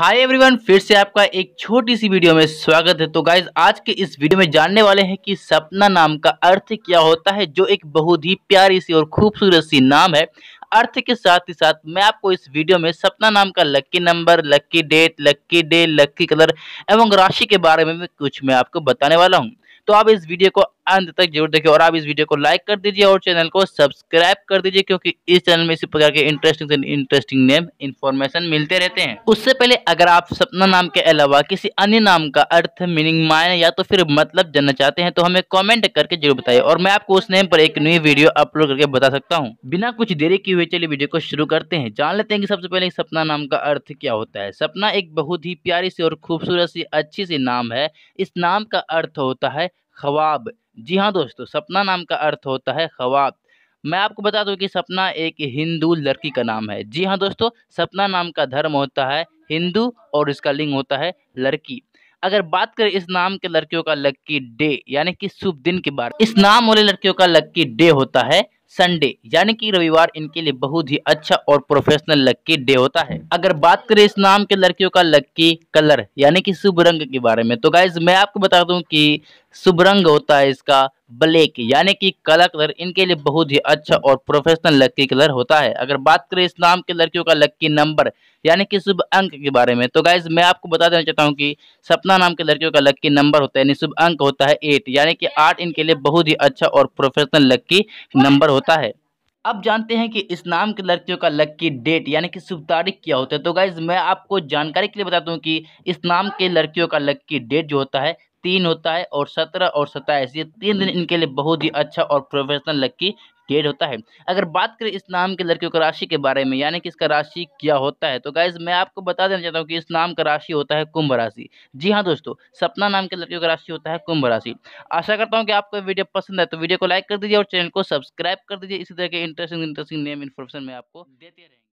hi everyone फिर से आपका एक छोटी सी वीडियो में स्वागत है तो गाइज आज के इस वीडियो में जानने वाले हैं कि सपना नाम का अर्थ क्या होता है जो एक बहुत ही प्यारी सी और खूबसूरत सी नाम है अर्थ के साथ ही साथ मैं आपको इस वीडियो में सपना नाम का lucky number lucky date lucky day lucky colour एवं राशि के बारे में कुछ मैं आपको बताने वाला हूँ तो आप इस वीडियो को अंत तक जरूर देखिए और आप इस वीडियो को लाइक कर दीजिए और चैनल को सब्सक्राइब कर दीजिए क्योंकि इस चैनल में इसी प्रकार के इंटरेस्टिंग से इंटरेस्टिंग नेम इन्फॉर्मेशन मिलते रहते हैं उससे पहले अगर आप सपना नाम के अलावा किसी अन्य नाम का अर्थ मीनिंग मायने या तो फिर मतलब जानना चाहते हैं तो हमें कॉमेंट करके जरूर बताइए और मैं आपको उस नेम पर एक नई वीडियो अपलोड करके बता सकता हूँ बिना कुछ देरी किए हुए चलिए वीडियो को शुरू करते हैं जान लेते हैं कि सबसे पहले सपना नाम का अर्थ क्या होता है सपना एक बहुत ही प्यारी सी और खूबसूरत सी अच्छी सी नाम है इस नाम का अर्थ होता है ख्वाब जी हाँ दोस्तों सपना नाम का अर्थ होता है ख्वाब मैं आपको बता दूं कि सपना एक हिंदू लड़की का नाम है जी हाँ दोस्तों सपना नाम का धर्म होता है हिंदू और इसका लिंग होता है लड़की अगर बात करें इस नाम के लड़कियों का लक्की डे यानी कि शुभ दिन के बारे इस नाम वाले लड़कियों का लक्की डे होता है संडे यानी कि रविवार इनके लिए बहुत ही अच्छा और प्रोफेशनल लक्की डे होता है अगर बात करें इस नाम के लड़कियों का लक्की कलर यानी कि शुभ रंग के बारे में तो गाइज मैं आपको बता दूं कि शुभ रंग होता है इसका ब्लैक यानी कि काला कलर इनके लिए बहुत ही अच्छा और प्रोफेशनल लक्की कलर होता है अगर बात करें इस नाम के लड़कियों का लक्की नंबर यानी कि शुभ अंक के बारे में तो गाइज मैं आपको बता देना चाहता हूँ कि सपना नाम के लड़कियों का लक्की नंबर होता है यानी शुभ अंक होता है एट यानी कि आठ इनके लिए बहुत ही अच्छा और प्रोफेशनल लक्की नंबर होता है अब जानते हैं कि इस नाम की लड़कियों का लक्की डेट यानी कि शुभ तारीख क्या होता है तो गाइज मैं आपको जानकारी के लिए बताता हूँ कि इस नाम के लड़कियों का लक्की डेट जो होता है तीन होता है और सत्रह और सत्ताईस ये तीन दिन इनके लिए बहुत ही अच्छा और प्रोफेशनल लक्की डेढ़ होता है अगर बात करें इस नाम के लड़कियों का राशि के बारे में यानी कि इसका राशि क्या होता है तो गाइज मैं आपको बता देना चाहता हूँ कि इस नाम का राशि होता है कुंभ राशि जी हाँ दोस्तों सपना नाम के लड़कियों का राशि होता है कुंभ राशि आशा करता हूँ कि आपको वीडियो पसंद है तो वीडियो को लाइक कर दीजिए और चैनल को सब्सक्राइब कर दीजिए इसी तरह के इंटरेस्टिंग इंटरेस्टिंग नेम इन्फॉर्मेशन में आपको देते रहे